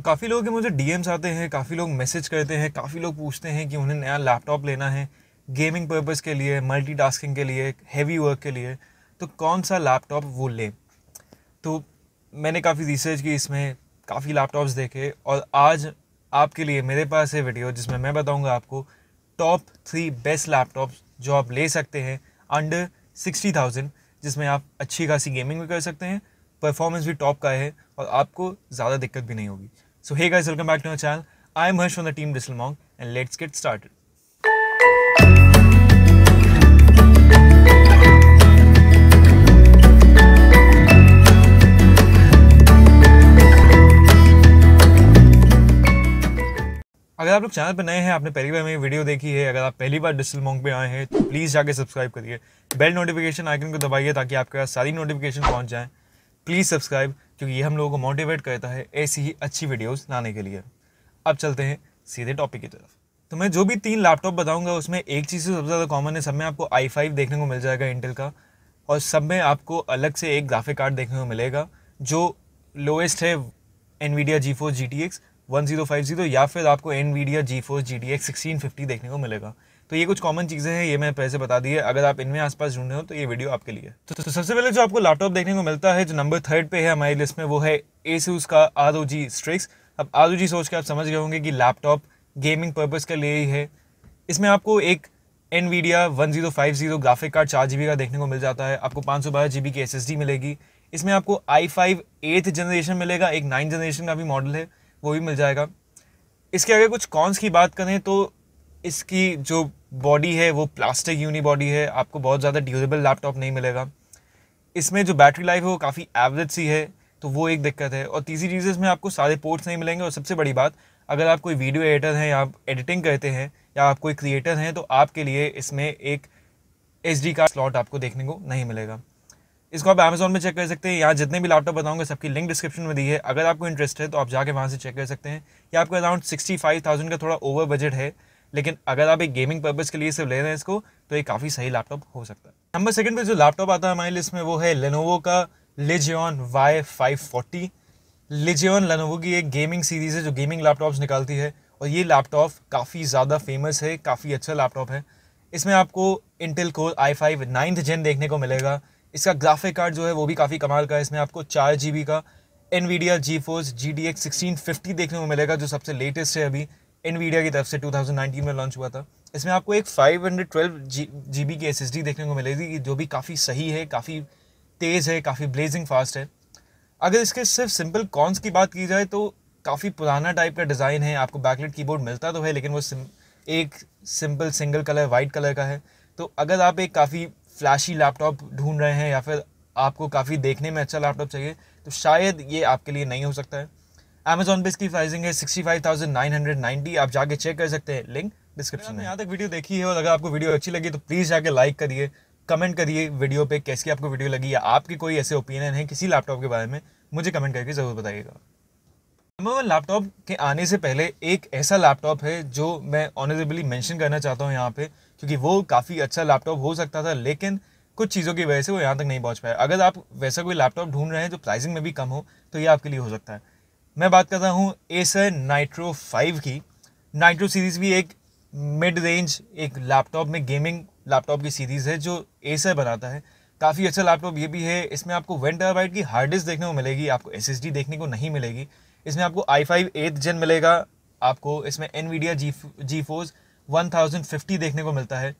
तो काफ़ी लोग मुझे डीएम्स आते हैं काफ़ी लोग मैसेज करते हैं काफ़ी लोग पूछते हैं कि उन्हें नया लैपटॉप लेना है गेमिंग पर्पज़ के लिए मल्टी के लिए हैवी वर्क के लिए तो कौन सा लैपटॉप वो लें तो मैंने काफ़ी रिसर्च की इसमें काफ़ी लैपटॉप्स देखे और आज आपके लिए मेरे पास है वीडियो जिसमें मैं बताऊंगा आपको टॉप थ्री बेस्ट लैपटॉप्स जो आप ले सकते हैं अंडर सिक्सटी थाउजेंड जिसमें आप अच्छी खासी गेमिंग भी कर सकते हैं परफॉर्मेंस भी टॉप का है और आपको ज़्यादा दिक्कत भी नहीं होगी So hey guys, welcome back to our channel. I am Harsh from the team Disselmong and let's get started. अगर आप लोग चैनल पर नए हैं आपने पहली बार मेरी वीडियो देखी है अगर आप पहली बार डिजिटल मॉन्ग पे आए हैं तो प्लीज़ जाके सब्सक्राइब करिए बेल नोटिफिकेशन आइकन को दबाइए ताकि आपके पास सारी नोटिफिकेशन पहुंच जाएं। प्लीज़ सब्सक्राइब क्योंकि ये हम लोगों को मोटिवेट करता है ऐसी ही अच्छी वीडियोज़ लाने के लिए अब चलते हैं सीधे टॉपिक की तरफ तो मैं जो भी तीन लैपटॉप बताऊंगा उसमें एक चीज़ तो सबसे ज़्यादा कॉमन है सब में आपको आई फाइव देखने को मिल जाएगा इंटेल का और सब में आपको अलग से एक ग्राफिक कार्ड देखने को मिलेगा जो लोएस्ट है Nvidia GeForce G T X one zero five zero या फिर आपको Nvidia GeForce G T X sixteen fifty देखने को मिलेगा तो ये कुछ कॉमन चीज़ें हैं ये मैं पैसे बता दी है अगर आप इनमें आसपास ढूंढे हो तो ये वीडियो आपके लिए तो, तो, तो सबसे पहले जो आपको लैपटॉप देखने को मिलता है जो नंबर थर्ड पे है हमारी लिस्ट में वो है एसूस का आर ओ जी स्ट्रिक्स अब आर ओ जी सोच के आप समझ गए होंगे कि लैपटॉप गेमिंग पर्पज़ के लिए ही है इसमें आपको एक Nvidia one zero five zero graphic card चार जी का देखने को मिल जाता है आपको पाँच सौ बारह जी बी की एस मिलेगी इसमें आपको आई फाइव एथ जनरेशन मिलेगा एक नाइन जनरेशन का भी मॉडल है वो भी मिल जाएगा इसके अगर कुछ कॉन्स की बात करें तो इसकी जो बॉडी है वो प्लास्टिक यूनी बॉडी है आपको बहुत ज़्यादा ड्यूरेबल लैपटॉप नहीं मिलेगा इसमें जो बैटरी लाइफ है वो काफ़ी एवरेज सी है तो वो एक दिक्कत है और तीसरी चीज़ इसमें आपको सारे पोर्ट्स नहीं मिलेंगे और सबसे बड़ी बात अगर आप कोई वीडियो एडिटर हैं या आप एडिटिंग करते हैं या आप कोई क्रिएटर हैं तो आपके लिए इसमें एक एच डी का स्लॉट आपको देखने को नहीं मिलेगा इसको आप अमेज़ोन में चेक कर सकते हैं या जितने भी लैपटॉप बताऊंगा सबकी लिंक डिस्क्रिप्शन में दी है अगर आपको इंटरेस्ट है तो आप जाके वहाँ से चेक कर सकते हैं या आपका अराउंड सिक्सटी फाइव थाउजेंड का थोड़ा ओवर बजट है लेकिन अगर आप एक गेमिंग पर्पज़ के लिए सिर्फ ले रहे हैं इसको तो ये काफ़ी सही लैपटॉप हो सकता है नंबर सेकंड पे जो लैपटॉप आता है हमारी लिस्ट में वो है लेनोवो का Legion Y five forty Legion Lenovo की एक गेमिंग सीरीज़ है जो गेमिंग लैपटॉप्स निकालती है और ये लैपटॉप काफ़ी ज़्यादा फेमस है काफ़ी अच्छा लैपटॉप है इसमें आपको Intel core i five ninth gen देखने को मिलेगा इसका ग्राफिक कार्ड जो है वो भी काफ़ी कमाल का है इसमें आपको चार जी का Nvidia GeForce G D X sixteen fifty देखने को मिलेगा जो सबसे लेटेस्ट है अभी इनवीडिया की तरफ से 2019 में लॉन्च हुआ था इसमें आपको एक 512 हंड्रेड जी बी की एस एस डी देखने को मिलेगी जो भी काफ़ी सही है काफ़ी तेज़ है काफ़ी ब्लेजिंग फास्ट है अगर इसके सिर्फ सिंपल कॉन्स की बात की जाए तो काफ़ी पुराना टाइप का डिज़ाइन है आपको बैकलेट कीबोर्ड मिलता तो है लेकिन वो सिम, एक simple single colour white colour का है तो अगर आप एक काफ़ी फ्लैशी लैपटॉप ढूंढ रहे हैं या फिर आपको काफ़ी देखने में अच्छा लैपटॉप चाहिए तो शायद ये आपके लिए नहीं हो सकता है अमेजोन पे इसकी प्राइसिंग है sixty five thousand nine hundred ninety आप जाके चेक कर सकते हैं लिंक डिस्क्रिप्शन में यहाँ तक वीडियो देखी है और अगर आपको वीडियो अच्छी लगी तो प्लीज़ जाके लाइक करिए कमेंट करिए वीडियो पे कैसी आपको वीडियो लगी या आपकी कोई ऐसे ओपिनियन है किसी लैपटॉप के बारे में मुझे कमेंट करके ज़रूर बताइएगा नंबर वन लैपटॉप के आने से पहले एक ऐसा लैपटॉप है जो मैं ऑनरेबली मैंशन करना चाहता हूँ यहाँ पे क्योंकि वो काफ़ी अच्छा लैपटॉप हो सकता था लेकिन कुछ चीज़ों की वजह से वो यहाँ तक नहीं पहुँच पाया अगर आप वैसा कोई लैपटॉप ढूंढ रहे हैं जो प्राइसिंग में भी कम हो तो ये आपके लिए हो सकता है मैं बात करता हूँ एसर नाइट्रो फाइव की नाइट्रो सीरीज़ भी एक मिड रेंज एक लैपटॉप में गेमिंग लैपटॉप की सीरीज़ है जो एसर बनाता है काफ़ी अच्छा लैपटॉप ये भी है इसमें आपको वन टेराबाइट की हार्ड डिस्क देखने को मिलेगी आपको एस देखने को नहीं मिलेगी इसमें आपको आई फाइव एथ जन मिलेगा आपको इसमें Nvidia G GeForce one thousand fifty देखने को मिलता है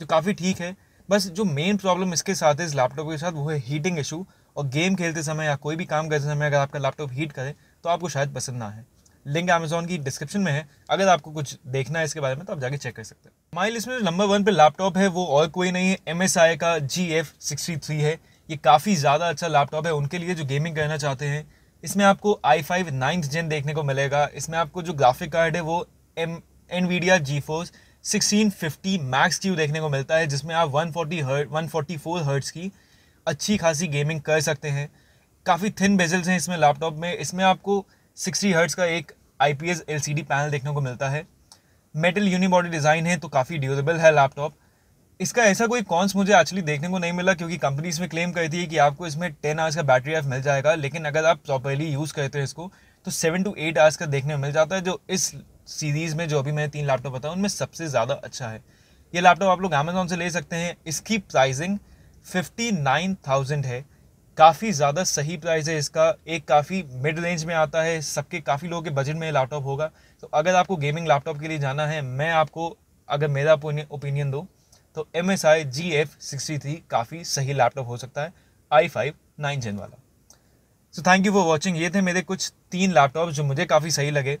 जो काफ़ी ठीक है बस जो मेन प्रॉब्लम इसके साथ है इस लैपटॉप के साथ वो है हीटिंग इशू और गेम खेलते समय या कोई भी काम करते समय अगर आपका लैपटॉप हीट करे तो आपको शायद पसंद ना है लिंक अमेजोन की डिस्क्रिप्शन में है अगर आपको कुछ देखना है इसके बारे में तो आप जाके चेक कर सकते हैं माइल लिस्ट में जो नंबर वन पे लैपटॉप है वो और कोई नहीं है एम का जी एफ सिक्सटी थ्री है ये काफ़ी ज़्यादा अच्छा लैपटॉप है उनके लिए जो गेमिंग करना चाहते हैं इसमें आपको आई फाइव नाइन्थ जेन देखने को मिलेगा इसमें आपको जो ग्राफिक कार्ड है वो M N R GeForce sixteen fifty max की देखने को मिलता है जिसमें आप one forty hertz one forty four hertz की अच्छी खासी गेमिंग कर सकते हैं काफ़ी थिन बेजल्स हैं इसमें लैपटॉप में इसमें आपको सिक्सटी हर्ट्स का एक आई पी पैनल देखने को मिलता है मेटल यूनिबॉडी डिज़ाइन है तो काफ़ी ड्यूरेबल है लैपटॉप इसका ऐसा कोई कॉन्स मुझे एक्चुअली देखने को नहीं मिला क्योंकि कंपनी इसमें क्लेम करती है कि आपको इसमें टेन आवर्स का बैटरी लाइफ मिल जाएगा लेकिन अगर आप प्रॉपरली यूज़ करते हैं इसको तो सेवन टू एट आवर्स का देखने में मिल जाता है जो इस सीरीज़ में जो अभी मैंने तीन लैपटॉप बताया उनमें सबसे ज़्यादा अच्छा है ये लैपटॉप आप लोग अमेजोन से ले सकते हैं इसकी प्राइजिंग फिफ्टी नाइन थाउजेंड है काफ़ी ज़्यादा सही प्राइस है इसका एक काफ़ी मिड रेंज में आता है सबके काफ़ी लोगों के बजट में लैपटॉप होगा तो अगर आपको गेमिंग लैपटॉप के लिए जाना है मैं आपको अगर मेरा ओपिनियन दो तो M S I G F sixty three काफ़ी सही लैपटॉप हो सकता है आई फाइव नाइन जेन वाला so thank you for watching ये थे मेरे कुछ तीन लैपटॉप जो मुझे काफ़ी सही लगे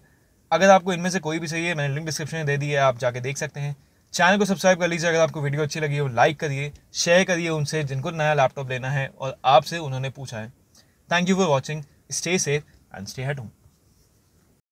अगर आपको इनमें से कोई भी सही है मैंने लिंक डिस्क्रिप्शन में दे दी है आप जाके देख सकते हैं चैनल को सब्सक्राइब कर लीजिए अगर आपको वीडियो अच्छी लगी हो लाइक करिए शेयर करिए उनसे जिनको नया लैपटॉप लेना है और आपसे उन्होंने पूछा है thank you for watching stay safe and stay at home